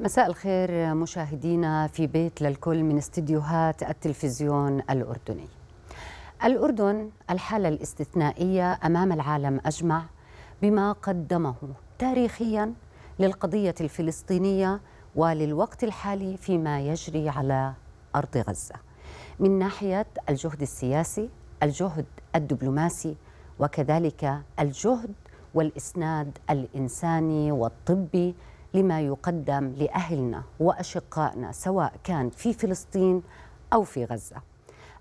مساء الخير مشاهدينا في بيت للكل من استديوهات التلفزيون الأردني الأردن الحالة الاستثنائية أمام العالم أجمع بما قدمه تاريخيا للقضية الفلسطينية وللوقت الحالي فيما يجري على أرض غزة من ناحية الجهد السياسي الجهد الدبلوماسي وكذلك الجهد والإسناد الإنساني والطبي لما يقدم لأهلنا وأشقائنا سواء كان في فلسطين أو في غزة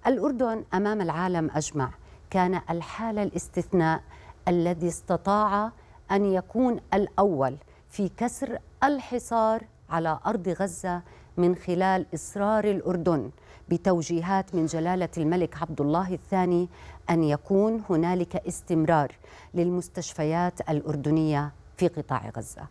الأردن أمام العالم أجمع كان الحالة الاستثناء الذي استطاع أن يكون الأول في كسر الحصار على أرض غزة من خلال إصرار الأردن بتوجيهات من جلالة الملك عبد الله الثاني أن يكون هنالك استمرار للمستشفيات الأردنية في قطاع غزة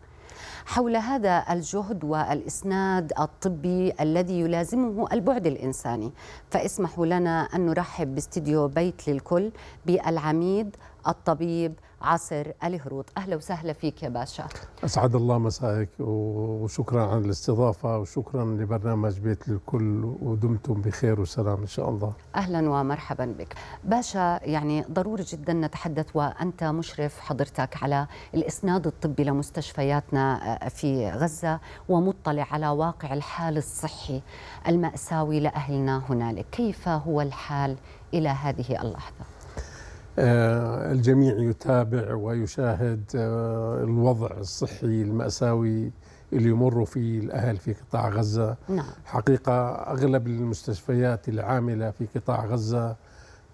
حول هذا الجهد والإسناد الطبي الذي يلازمه البعد الإنساني فاسمحوا لنا أن نرحب باستديو بيت للكل بالعميد الطبيب عاصر الهروط أهلا وسهلا فيك يا باشا أسعد الله مسائك وشكرا على الاستضافة وشكرا لبرنامج بيت للكل ودمتم بخير وسلام إن شاء الله أهلا ومرحبا بك باشا يعني ضروري جدا نتحدث وأنت مشرف حضرتك على الإسناد الطبي لمستشفياتنا آه، في غزة ومطلع على واقع الحال الصحي المأساوي لأهلنا هنالك كيف هو الحال إلى هذه اللحظة آه، الجميع يتابع ويشاهد آه، الوضع الصحي المأساوي اللي يمر فيه الأهل في قطاع غزة نعم. حقيقة أغلب المستشفيات العاملة في قطاع غزة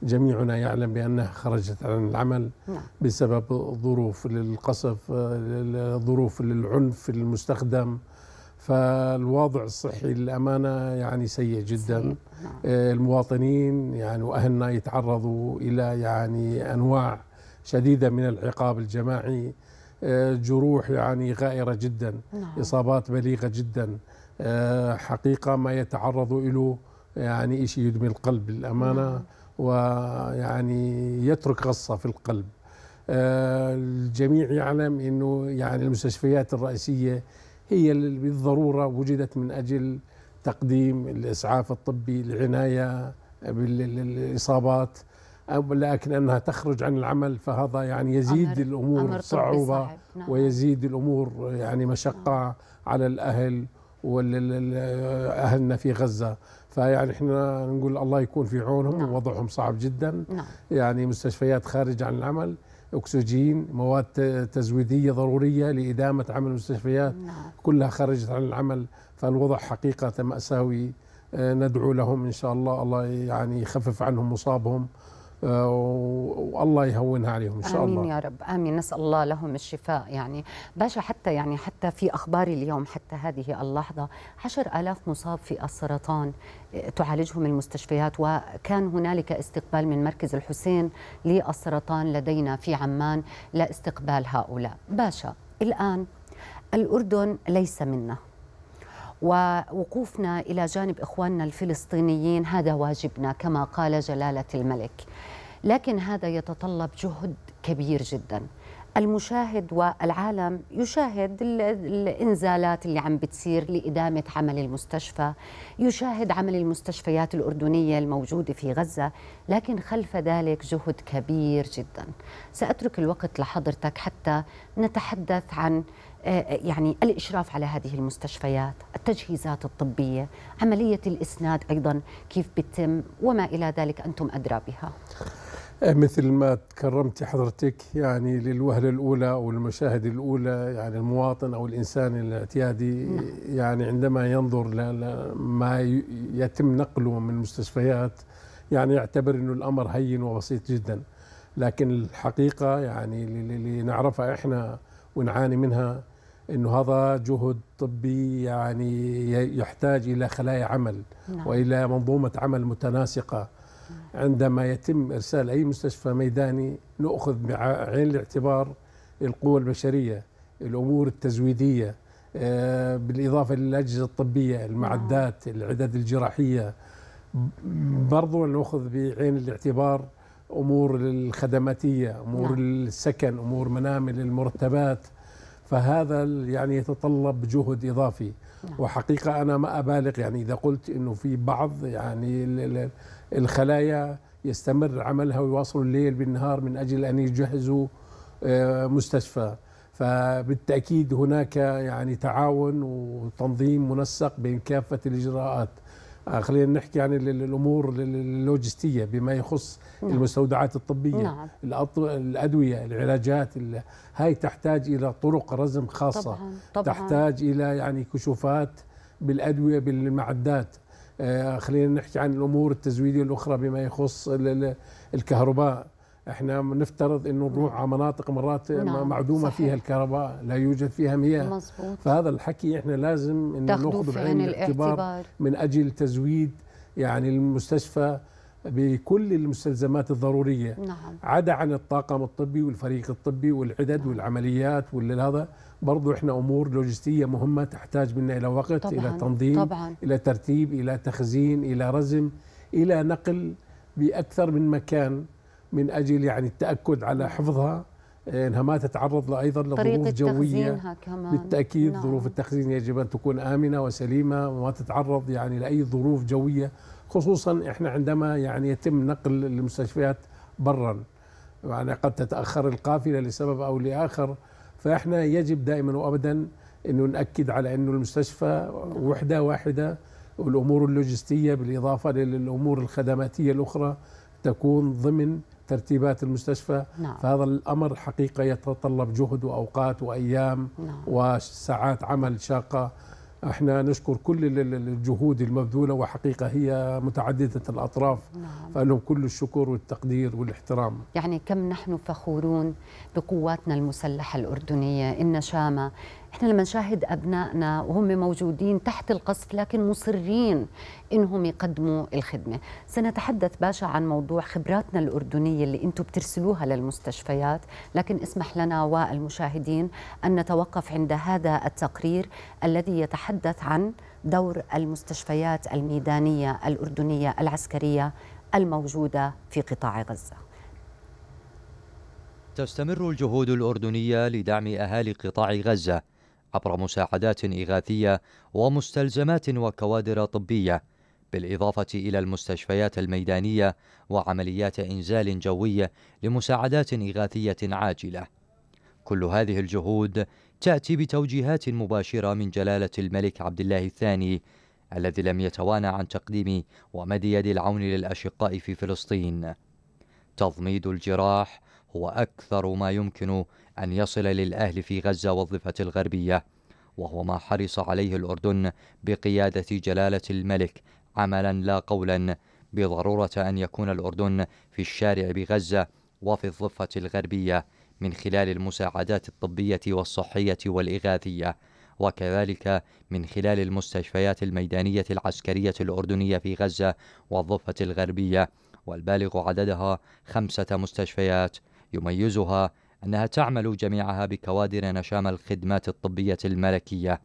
جميعنا يعلم بأنها خرجت عن العمل نعم. بسبب ظروف للقصف آه، ظروف للعنف المستخدم فالوضع الصحي للأمانة يعني سيء جدا آه، المواطنين يعني وأهلنا يتعرضوا إلى يعني أنواع شديدة من العقاب الجماعي آه، جروح يعني غائرة جدا نعم. إصابات بليغة جدا آه، حقيقة ما يتعرضوا له يعني شيء يدمي القلب للأمانة نعم. ويعني يترك غصة في القلب الجميع يعلم أنه يعني المستشفيات الرئيسية هي بالضروره وجدت من اجل تقديم الاسعاف الطبي العنايه بالاصابات لكن انها تخرج عن العمل فهذا يعني يزيد أمر الامور أمر صعوبه نعم. ويزيد الامور يعني مشقه نعم. على الاهل واهلنا في غزه فيعني احنا نقول الله يكون في عونهم نعم. ووضعهم صعب جدا نعم. يعني مستشفيات خارج عن العمل اكسجين مواد تزويديه ضروريه لادامه عمل المستشفيات نعم. كلها خرجت عن العمل فالوضع حقيقه ماساوي آه، ندعو لهم ان شاء الله الله يعني يخفف عنهم مصابهم آه، والله يهونها عليهم ان شاء الله امين يا رب امين نسال الله لهم الشفاء يعني باشا حتى يعني حتى في اخبار اليوم حتى هذه اللحظه 10000 مصاب في السرطان آه، تعالجهم المستشفيات وكان هنالك استقبال من مركز الحسين للسرطان لدينا في عمان لاستقبال هؤلاء باشا الان الاردن ليس منا ووقوفنا إلى جانب إخواننا الفلسطينيين هذا واجبنا كما قال جلالة الملك لكن هذا يتطلب جهد كبير جدا المشاهد والعالم يشاهد الانزالات اللي عم بتصير لادامه عمل المستشفى، يشاهد عمل المستشفيات الاردنيه الموجوده في غزه، لكن خلف ذلك جهد كبير جدا. ساترك الوقت لحضرتك حتى نتحدث عن آه، آه، يعني الإشراف على هذه المستشفيات التجهيزات الطبية عملية الإسناد أيضا كيف بتم وما إلى ذلك أنتم أدرى بها آه، مثل ما تكرمتي حضرتك يعني للوهلة الأولى أو المشاهد الأولى يعني المواطن أو الإنسان الاعتيادي نعم. يعني عندما ينظر لما يتم نقله من مستشفيات يعني يعتبر أنه الأمر هين وبسيط جدا لكن الحقيقة يعني اللي نعرفها إحنا ونعاني منها انه هذا جهد طبي يعني يحتاج الى خلايا عمل نعم. والى منظومه عمل متناسقه عندما يتم ارسال اي مستشفى ميداني ناخذ بعين الاعتبار القوى البشريه الامور التزويديه آه، بالاضافه للاجهزه الطبيه المعدات نعم. العدد الجراحيه برضو ناخذ بعين الاعتبار امور الخدماتيه امور نعم. السكن امور منامل المرتبات فهذا يعني يتطلب جهد اضافي نعم. وحقيقه انا ما ابالغ يعني اذا قلت انه في بعض يعني الخلايا يستمر عملها ويواصلوا الليل بالنهار من اجل ان يجهزوا آه، مستشفى فبالتاكيد هناك يعني تعاون وتنظيم منسق بين كافه الاجراءات آه، خلينا نحكي عن يعني الامور اللوجستيه بما يخص نعم. المستودعات الطبيه نعم. الادويه العلاجات هاي تحتاج الى طرق رزم خاصه طبعاً. طبعاً. تحتاج الى يعني كشوفات بالادويه بالمعدات آه، خلينا نحكي عن الامور التزويديه الاخرى بما يخص الكهرباء احنا نفترض انه نروح نعم. على مناطق مرات نعم معدومه صحيح. فيها الكهرباء لا يوجد فيها مياه مزبوط. فهذا الحكي احنا لازم انه ناخذ بعين الاعتبار, الاعتبار من اجل تزويد يعني المستشفى بكل المستلزمات الضروريه نعم. عدا عن الطاقم الطبي والفريق الطبي والعدد نعم. والعمليات والهذا برضو احنا امور لوجستيه مهمه تحتاج منا الى وقت طبعاً. الى تنظيم طبعاً. الى ترتيب الى تخزين الى رزم الى نقل باكثر من مكان من اجل يعني التاكد على نعم. حفظها آه، انها ما تتعرض ايضا لظروف جويه كمان. بالتاكيد نعم. ظروف التخزين يجب ان تكون امنه وسليمه وما تتعرض يعني لاي ظروف جويه خصوصا احنا عندما يعني يتم نقل المستشفيات برا يعني قد تتاخر القافله لسبب او لاخر فاحنا يجب دائما وابدا انه ناكد على انه المستشفى وحده واحده والامور اللوجستيه بالاضافه للامور الخدماتيه الاخرى تكون ضمن ترتيبات المستشفى نعم. فهذا الأمر حقيقة يتطلب جهد وأوقات وأيام نعم. وساعات عمل شاقة احنا نشكر كل الجهود المبذوله وحقيقه هي متعدده الاطراف نعم. فلهم كل الشكر والتقدير والاحترام يعني كم نحن فخورون بقواتنا المسلحه الاردنيه ان شامه احنا لما نشاهد ابنائنا وهم موجودين تحت القصف لكن مصرين انهم يقدموا الخدمه سنتحدث باشا عن موضوع خبراتنا الاردنيه اللي انتم بترسلوها للمستشفيات لكن اسمح لنا والمشاهدين ان نتوقف عند هذا التقرير الذي يتحدث عن دور المستشفيات الميدانيه الاردنيه العسكريه الموجوده في قطاع غزه تستمر الجهود الأردنية لدعم أهالي قطاع غزة عبر مساعدات إغاثية ومستلزمات وكوادر طبية بالإضافة إلى المستشفيات الميدانية وعمليات إنزال جوي لمساعدات إغاثية عاجلة. كل هذه الجهود تأتي بتوجيهات مباشرة من جلالة الملك عبد الله الثاني الذي لم يتوانى عن تقديم ومد يد العون للأشقاء في فلسطين. تضميد الجراح هو أكثر ما يمكن أن يصل للأهل في غزة والضفة الغربية وهو ما حرص عليه الأردن بقيادة جلالة الملك عملا لا قولا بضرورة أن يكون الأردن في الشارع بغزة وفي الضفة الغربية من خلال المساعدات الطبية والصحية والإغاثية وكذلك من خلال المستشفيات الميدانية العسكرية الأردنية في غزة والضفة الغربية والبالغ عددها خمسة مستشفيات يميزها أنها تعمل جميعها بكوادر نشام الخدمات الطبية الملكية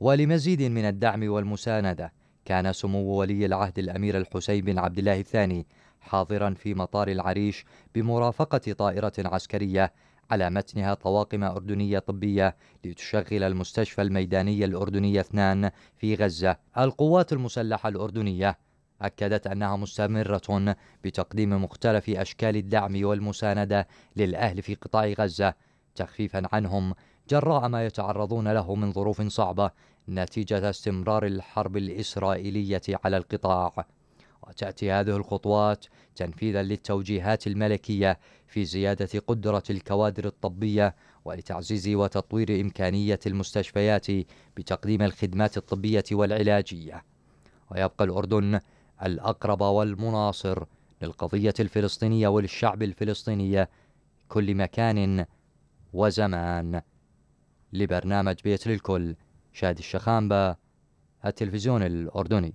ولمزيد من الدعم والمساندة كان سمو ولي العهد الأمير الحسين بن عبد الله الثاني حاضرا في مطار العريش بمرافقة طائرة عسكرية على متنها طواقم أردنية طبية لتشغل المستشفى الميداني الأردني اثنان في غزة القوات المسلحة الأردنية أكدت أنها مستمرة بتقديم مختلف أشكال الدعم والمساندة للأهل في قطاع غزة تخفيفا عنهم جراء ما يتعرضون له من ظروف صعبة نتيجة استمرار الحرب الإسرائيلية على القطاع وتأتي هذه الخطوات تنفيذا للتوجيهات الملكية في زيادة قدرة الكوادر الطبية ولتعزيز وتطوير إمكانية المستشفيات بتقديم الخدمات الطبية والعلاجية ويبقى الأردن الأقرب والمناصر للقضية الفلسطينية وللشعب الفلسطيني كل مكان وزمان لبرنامج بيت للكل شادي الشخامبة التلفزيون الأردني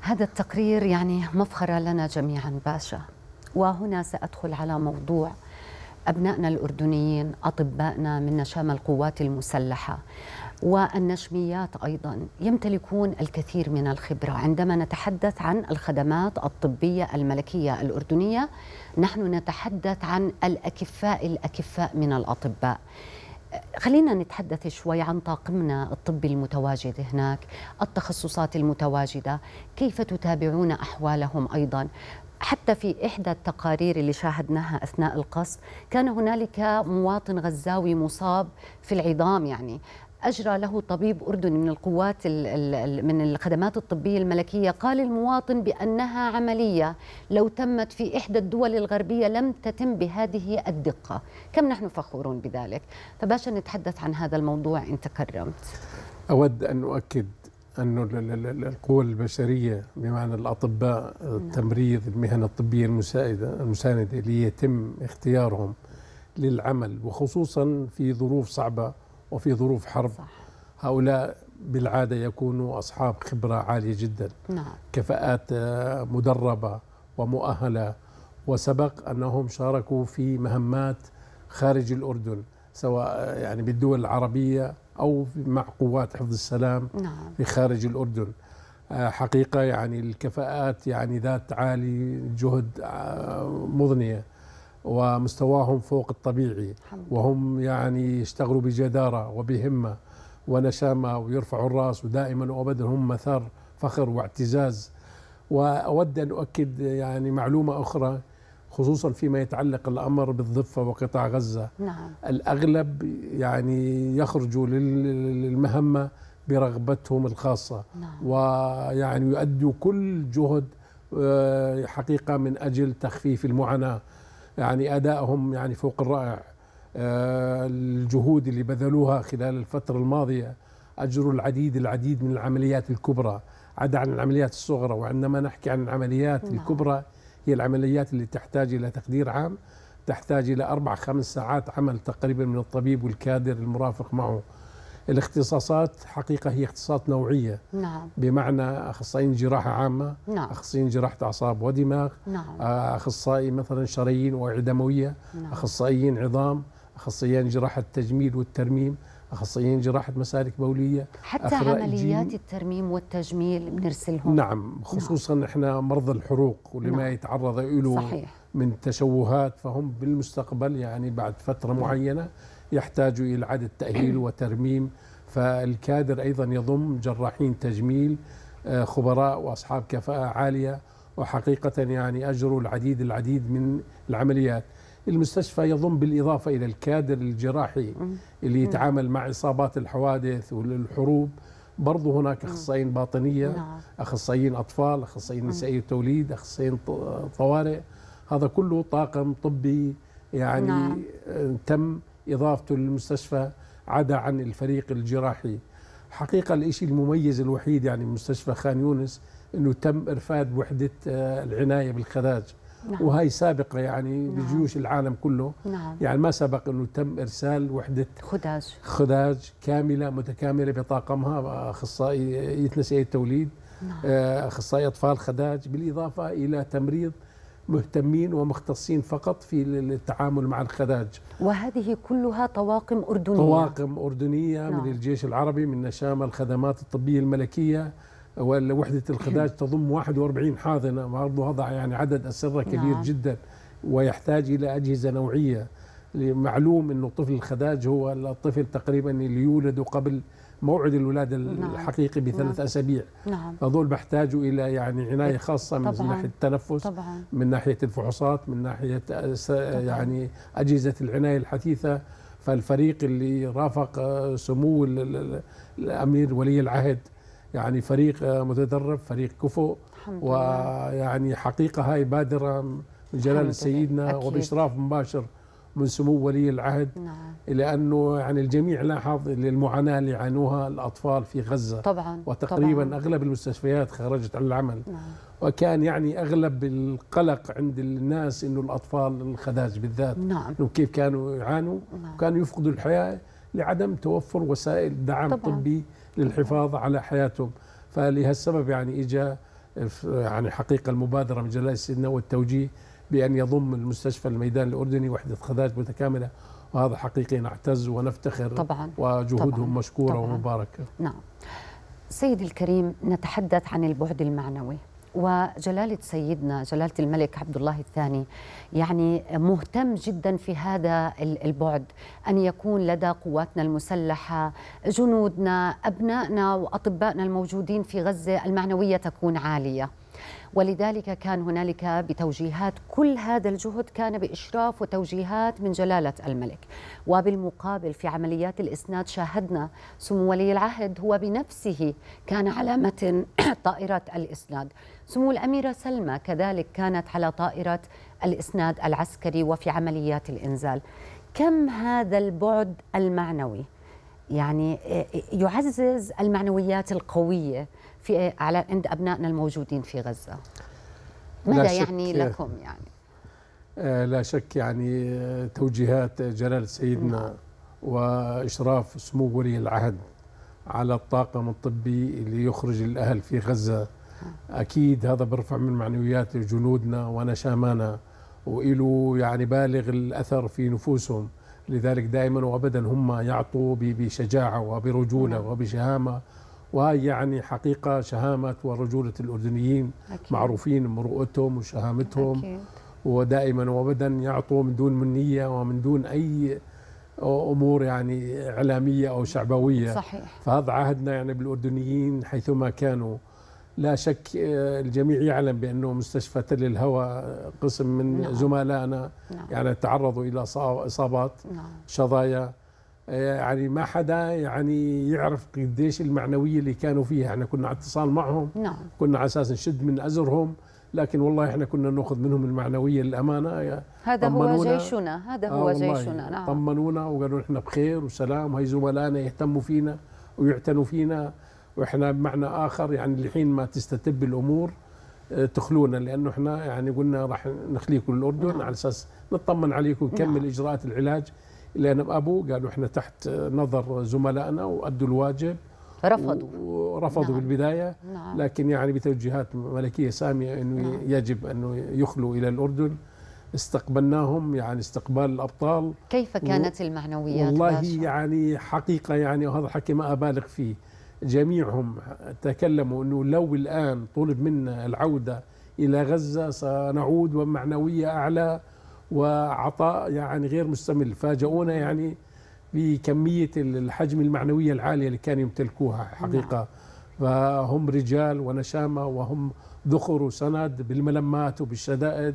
هذا التقرير يعني مفخرة لنا جميعا باشا وهنا سأدخل على موضوع أبنائنا الأردنيين أطبائنا من نشام القوات المسلحة والنجميات ايضا يمتلكون الكثير من الخبره عندما نتحدث عن الخدمات الطبيه الملكيه الاردنيه نحن نتحدث عن الاكفاء الاكفاء من الاطباء خلينا نتحدث شوي عن طاقمنا الطبي المتواجد هناك التخصصات المتواجدة كيف تتابعون أحوالهم أيضا حتى في إحدى التقارير اللي شاهدناها أثناء القصف كان هنالك مواطن غزاوي مصاب في العظام يعني أجرى له طبيب أردني من القوات من الخدمات الطبية الملكية قال المواطن بأنها عملية لو تمت في إحدى الدول الغربية لم تتم بهذه الدقة كم نحن فخورون بذلك فباشا نتحدث عن هذا الموضوع إن تكرمت أود أن أؤكد أن القوى البشرية بمعنى الأطباء التمريض نعم. المهن الطبية المساعدة المساندة ليتم اختيارهم للعمل وخصوصا في ظروف صعبة وفي ظروف حرب صح. هؤلاء بالعاده يكونوا اصحاب خبره عاليه جدا نعم. كفاءات آه، مدربه ومؤهله وسبق انهم شاركوا في مهمات خارج الاردن سواء آه، يعني بالدول العربيه او مع قوات حفظ السلام نعم. في خارج الاردن آه، حقيقه يعني الكفاءات يعني ذات عالي جهد مضنيه ومستواهم فوق الطبيعي وهم يعني يشتغلوا بجدارة وبهمة ونشامة ويرفعوا الرأس ودائما وأبدا هم مثار فخر واعتزاز وأود أن أؤكد يعني معلومة أخرى خصوصا فيما يتعلق الأمر بالضفة وقطاع غزة نعم. الأغلب يعني يخرجوا للمهمة برغبتهم الخاصة نعم. ويعني يؤدوا كل جهد آه، حقيقة من أجل تخفيف المعاناة يعني أدائهم يعني فوق الرائع آه، الجهود اللي بذلوها خلال الفترة الماضية أجروا العديد العديد من العمليات الكبرى عدا عن العمليات الصغرى وعندما نحكي عن العمليات نعم. الكبرى هي العمليات اللي تحتاج إلى تقدير عام تحتاج إلى أربع خمس ساعات عمل تقريبا من الطبيب والكادر المرافق معه الاختصاصات حقيقة هي اختصاصات نوعية نعم. بمعنى أخصائيين جراحة عامة نعم. أخصائيين جراحة أعصاب ودماغ نعم. آه، أخصائي مثلا شرايين وعدموية نعم. أخصائيين عظام أخصائيين جراحة تجميل والترميم اخصائيين جراحه مسالك بوليه حتى عمليات الترميم والتجميل بنرسلهم نعم خصوصا نعم. احنا مرضى الحروق ولما نعم. يتعرض له صحيح. من تشوهات فهم بالمستقبل يعني بعد فتره نعم. معينه يحتاج إلى إعادة تأهيل وترميم فالكادر أيضا يضم جراحين تجميل آه، خبراء وأصحاب كفاءة عالية وحقيقة يعني أجروا العديد العديد من العمليات المستشفى يضم بالإضافة إلى الكادر الجراحي اللي يتعامل مع إصابات الحوادث والحروب برضه هناك أخصائيين باطنية نعم. أخصائيين أطفال أخصائيين نسائي توليد أخصائيين طوارئ هذا كله طاقم طبي يعني نعم. آه، تم إضافته للمستشفى عدا عن الفريق الجراحي حقيقة الشيء المميز الوحيد يعني مستشفى خان يونس أنه تم إرفاد وحدة آه، العناية بالخذاج نعم. وهي سابقة يعني نعم. بجيوش العالم كله نعم. يعني ما سبق أنه تم إرسال وحدة خداج خداج كاملة متكاملة بطاقمها أخصائي يتنسي التوليد نعم. آه، أخصائي أطفال خداج بالإضافة إلى تمريض مهتمين ومختصين فقط في التعامل مع الخداج وهذه كلها طواقم أردنية طواقم أردنية نعم. من الجيش العربي من نشامة الخدمات الطبية الملكية ووحدة الخداج نعم. تضم 41 حاضنة برضه هذا يعني عدد أسرة كبير نعم. جدا ويحتاج إلى أجهزة نوعية معلوم أنه طفل الخداج هو الطفل تقريبا اللي يولد قبل موعد الولاده نعم. الحقيقي بثلاث نعم. اسابيع نعم فدول بحتاجوا الى يعني عنايه خاصه من طبعاً. ناحيه التنفس طبعاً. من ناحيه الفحوصات من ناحيه يعني اجهزه العنايه الحثيثه فالفريق اللي رافق آه، سمو الامير ولي العهد يعني فريق آه، متدرب فريق كفؤ ويعني حقيقه هاي بادره من جلاله سيدنا وباشراف مباشر من سمو ولي العهد نعم. لانه يعني الجميع لاحظ المعاناه اللي عانوها الاطفال في غزه طبعا وتقريبا طبعاً. اغلب المستشفيات خرجت عن العمل نعم. وكان يعني اغلب القلق عند الناس انه الاطفال الخداج بالذات نعم انه كيف كانوا يعانوا نعم. وكانوا يفقدوا الحياه لعدم توفر وسائل دعم طبعاً. طبي للحفاظ على حياتهم فلهالسبب يعني اجى يعني حقيقه المبادره من جلاله سيدنا والتوجيه بأن يضم المستشفى الميدان الأردني وحدة خدمات متكاملة وهذا حقيقي نعتز ونفتخر طبعا وجهودهم طبعاً مشكورة طبعاً ومباركة نعم سيد الكريم نتحدث عن البعد المعنوي وجلالة سيدنا جلالة الملك عبد الله الثاني يعني مهتم جدا في هذا البعد أن يكون لدى قواتنا المسلحة جنودنا أبنائنا وأطبائنا الموجودين في غزة المعنوية تكون عالية ولذلك كان هنالك بتوجيهات كل هذا الجهد كان بإشراف وتوجيهات من جلالة الملك وبالمقابل في عمليات الإسناد شاهدنا سمو ولي العهد هو بنفسه كان على متن طائرة الإسناد سمو الأميرة سلمى كذلك كانت على طائرة الإسناد العسكري وفي عمليات الإنزال كم هذا البعد المعنوي يعني آه، آه، يعزز المعنويات القويه في على عند ابنائنا الموجودين في غزه ماذا يعني لكم يعني آه، لا شك يعني آه، توجيهات جلاله سيدنا نعم. واشراف سمو ولي العهد على الطاقم الطبي اللي يخرج الاهل في غزه نعم. اكيد هذا برفع من معنويات جنودنا ونشامانا وإله يعني بالغ الاثر في نفوسهم لذلك دائما وابدا هم يعطوا بشجاعه وبرجوله نعم. وبشهامه وهي يعني حقيقة شهامة ورجولة الأردنيين أكيد. معروفين مروءتهم وشهامتهم أكيد. ودائما وابدا يعطوا من دون منية ومن دون أي امور يعني اعلاميه او شعبويه صحيح فهذا عهدنا يعني بالاردنيين حيثما كانوا لا شك آه، الجميع يعلم بانه مستشفى تل الهوى قسم من نعم. زملائنا نعم. يعني تعرضوا الى اصابات نعم. شظايا يعني ما حدا يعني يعرف قديش المعنويه اللي كانوا فيها احنا كنا على اتصال معهم نعم. كنا على اساس نشد من ازرهم لكن والله احنا كنا ناخذ منهم المعنويه الامانه هذا هو جيشنا هذا آه، هو آه جيشنا نعم طمنونا وقالوا احنا بخير وسلام هاي زملائنا يهتموا فينا ويعتنوا فينا واحنا بمعنى اخر يعني الحين ما تستتب الامور آه، تخلونا لانه احنا يعني قلنا راح نخليكم الاردن نعم. على اساس نطمن عليكم نكمل نعم. اجراءات العلاج اللي انا ابو قالوا احنا تحت نظر زملائنا وادوا الواجب رفضوا ورفضوا نعم. بالبدايه نعم. لكن يعني بتوجيهات ملكيه ساميه انه نعم. يجب انه يخلوا الى الاردن استقبلناهم يعني استقبال الابطال كيف كانت و... المعنويات والله باشا؟ يعني حقيقه يعني وهذا الحكي ما ابالغ فيه جميعهم تكلموا انه لو الان طلب منا العوده الى غزه سنعود ومعنويه اعلى وعطاء يعني غير مستمر فاجؤونا يعني بكمية الحجم المعنوية العالية اللي كانوا يمتلكوها نعم. حقيقة فهم رجال ونشامة وهم ذخر وسند بالملمات وبالشدائد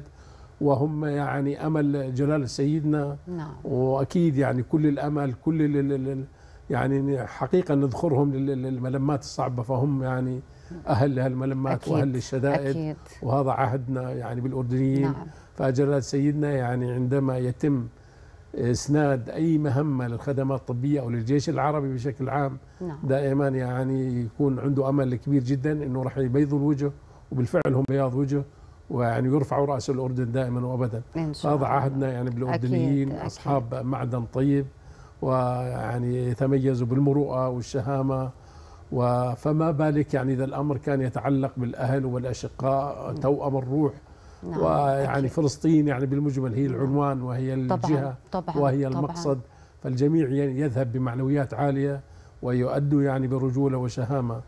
وهم يعني امل جلال سيدنا نعم. واكيد يعني كل الامل كل يعني حقيقه نذخرهم للملمات الصعبه فهم يعني نعم. اهل لهالملمات واهل للشدائد وهذا عهدنا يعني بالاردنيين نعم. فجلال سيدنا يعني عندما يتم آه، اسناد اي مهمه للخدمات الطبيه او للجيش العربي بشكل عام نعم. دائما يعني يكون عنده امل كبير جدا انه راح يبيض الوجه وبالفعل هم بياض وجه ويعني يرفعوا راس الاردن دائما وابدا هذا عهدنا يعني بالاردنيين أكيد. اصحاب أكيد. معدن طيب ويعني يتميزوا بالمروءه والشهامه وفما بالك يعني اذا الامر كان يتعلق بالاهل والاشقاء توأم الروح نعم. ويعني فلسطين يعني بالمجمل هي العنوان وهي الجهة وهي المقصد فالجميع يعني يذهب بمعنويات عالية ويؤدوا يعني برجولة وشهامة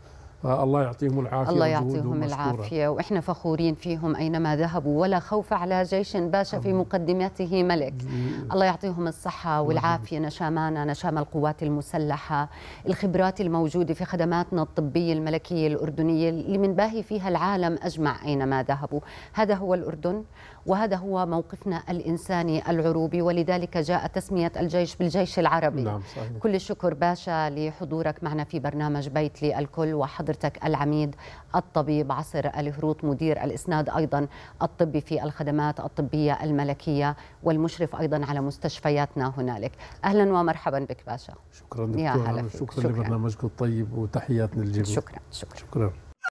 الله يعطيهم العافيه الله يعطيهم العافيه واحنا فخورين فيهم اينما ذهبوا ولا خوف على جيش باشا في مقدمته ملك الله يعطيهم الصحه والعافيه نشامانا نشام القوات المسلحه الخبرات الموجوده في خدماتنا الطبيه الملكيه الاردنيه اللي منباهي فيها العالم اجمع اينما ذهبوا هذا هو الاردن وهذا هو موقفنا الإنساني العروبي ولذلك جاء تسمية الجيش بالجيش العربي نعم صحيح. كل الشكر باشا لحضورك معنا في برنامج بيت للكل وحضر حضرتك العميد الطبيب عصر الهروت مدير الإسناد أيضا الطبي في الخدمات الطبية الملكية والمشرف أيضا على مستشفياتنا هنالك أهلا ومرحبا بك باشا شكرا دكتور شكرا, شكرا لبرنامجك الطيب وتحياتنا الجميع شكرا شكرا, شكرا.